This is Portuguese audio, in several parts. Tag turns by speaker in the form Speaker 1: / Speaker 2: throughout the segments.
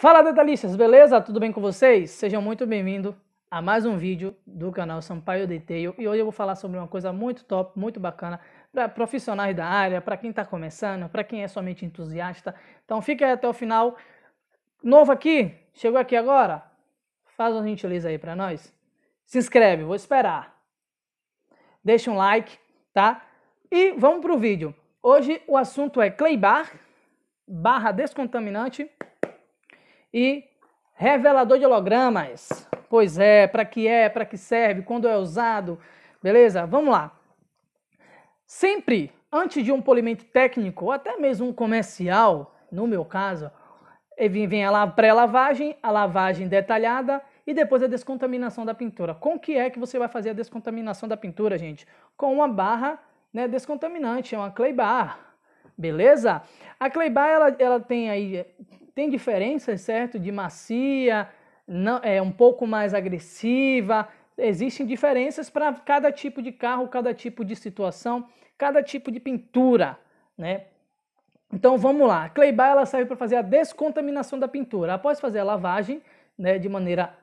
Speaker 1: Fala detalhistas, beleza? Tudo bem com vocês? Sejam muito bem-vindos a mais um vídeo do canal Sampaio Detail e hoje eu vou falar sobre uma coisa muito top, muito bacana para profissionais da área, para quem está começando, para quem é somente entusiasta. Então fica aí até o final. Novo aqui? Chegou aqui agora? Faz uma gentileza aí para nós. Se inscreve, vou esperar. Deixa um like, tá? E vamos para o vídeo. Hoje o assunto é Clay Bar, barra descontaminante e revelador de hologramas. Pois é, para que é, para que serve, quando é usado. Beleza? Vamos lá. Sempre antes de um polimento técnico, ou até mesmo um comercial, no meu caso, vem a pré-lavagem, a lavagem detalhada e depois a descontaminação da pintura. Com que é que você vai fazer a descontaminação da pintura, gente? Com uma barra né, descontaminante, é uma clay bar, beleza? A clay bar, ela, ela tem aí tem diferenças, certo? De macia, não, é um pouco mais agressiva. Existem diferenças para cada tipo de carro, cada tipo de situação, cada tipo de pintura, né? Então vamos lá. A clay bar ela serve para fazer a descontaminação da pintura. Após fazer a lavagem, né, de maneira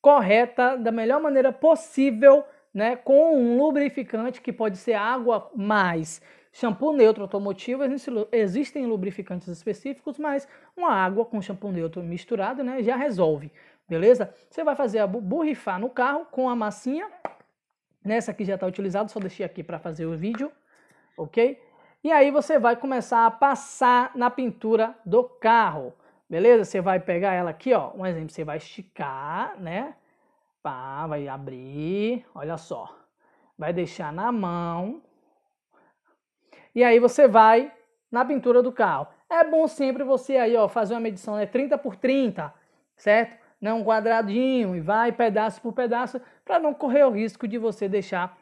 Speaker 1: correta, da melhor maneira possível, né, com um lubrificante que pode ser água mais Shampoo neutro automotivo, existem lubrificantes específicos, mas uma água com shampoo neutro misturado né, já resolve, beleza? Você vai fazer a borrifar no carro com a massinha, nessa aqui já está utilizada, só deixei aqui para fazer o vídeo, ok? E aí você vai começar a passar na pintura do carro, beleza? Você vai pegar ela aqui, ó, um exemplo, você vai esticar, né? Pá, vai abrir, olha só. Vai deixar na mão, e aí você vai na pintura do carro. É bom sempre você aí, ó, fazer uma medição, né, 30 por 30, certo? Não um quadradinho e vai pedaço por pedaço para não correr o risco de você deixar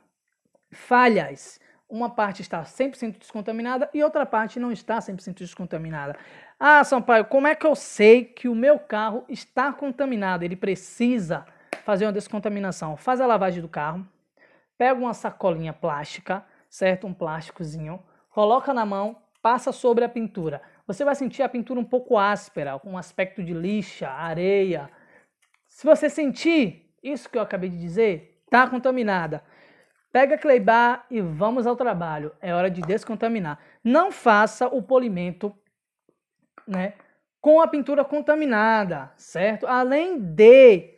Speaker 1: falhas. Uma parte está 100% descontaminada e outra parte não está 100% descontaminada. Ah, Sampaio, como é que eu sei que o meu carro está contaminado? Ele precisa fazer uma descontaminação. Faz a lavagem do carro, pega uma sacolinha plástica, certo? Um plásticozinho, coloca na mão, passa sobre a pintura. Você vai sentir a pintura um pouco áspera, com um aspecto de lixa, areia. Se você sentir isso que eu acabei de dizer, tá contaminada. Pega a Cleibar e vamos ao trabalho. É hora de descontaminar. Não faça o polimento, né, com a pintura contaminada, certo? Além de,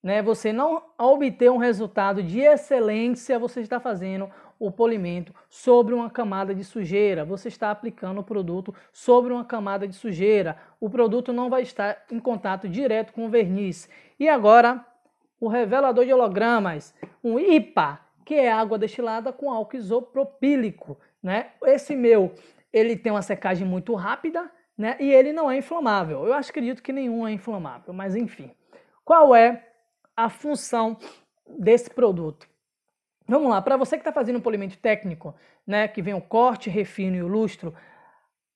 Speaker 1: né, você não obter um resultado de excelência, você está fazendo o polimento sobre uma camada de sujeira. Você está aplicando o produto sobre uma camada de sujeira. O produto não vai estar em contato direto com o verniz. E agora, o revelador de hologramas, um IPA, que é água destilada com álcool isopropílico. Né? Esse meu, ele tem uma secagem muito rápida né? e ele não é inflamável. Eu acredito que nenhum é inflamável, mas enfim. Qual é a função desse produto? Vamos lá, para você que está fazendo um polimento técnico, né, que vem o corte, refino e o lustro,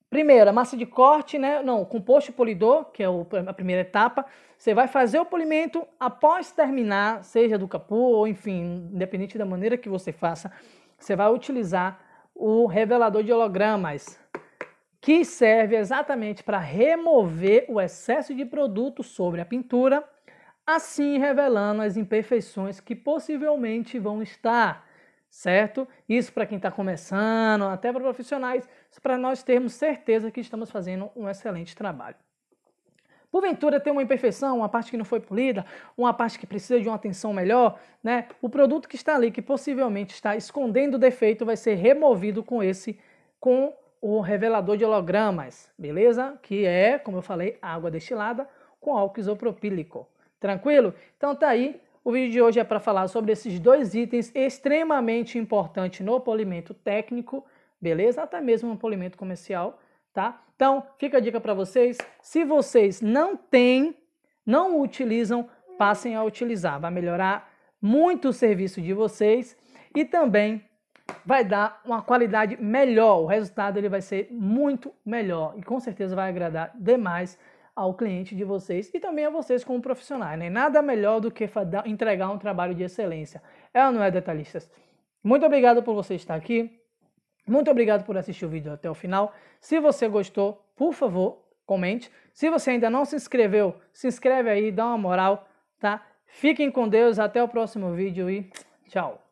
Speaker 1: Primeiro, a massa de corte, né? Não, composto polidor, que é a primeira etapa. Você vai fazer o polimento após terminar, seja do capô ou enfim, independente da maneira que você faça, você vai utilizar o revelador de hologramas, que serve exatamente para remover o excesso de produto sobre a pintura assim revelando as imperfeições que possivelmente vão estar, certo? Isso para quem está começando, até para profissionais, para nós termos certeza que estamos fazendo um excelente trabalho. Porventura tem uma imperfeição, uma parte que não foi polida, uma parte que precisa de uma atenção melhor, né? O produto que está ali, que possivelmente está escondendo o defeito, vai ser removido com esse, com o revelador de hologramas, beleza? Que é, como eu falei, água destilada com álcool isopropílico. Tranquilo? Então tá aí. O vídeo de hoje é para falar sobre esses dois itens extremamente importantes no polimento técnico, beleza? Até mesmo no polimento comercial, tá? Então, fica a dica para vocês. Se vocês não têm, não utilizam, passem a utilizar. Vai melhorar muito o serviço de vocês e também vai dar uma qualidade melhor. O resultado ele vai ser muito melhor e com certeza vai agradar demais ao cliente de vocês e também a vocês como profissionais. Né? Nada melhor do que entregar um trabalho de excelência. Ela é não é detalhistas. Muito obrigado por você estar aqui. Muito obrigado por assistir o vídeo até o final. Se você gostou, por favor, comente. Se você ainda não se inscreveu, se inscreve aí, dá uma moral, tá? Fiquem com Deus, até o próximo vídeo e tchau!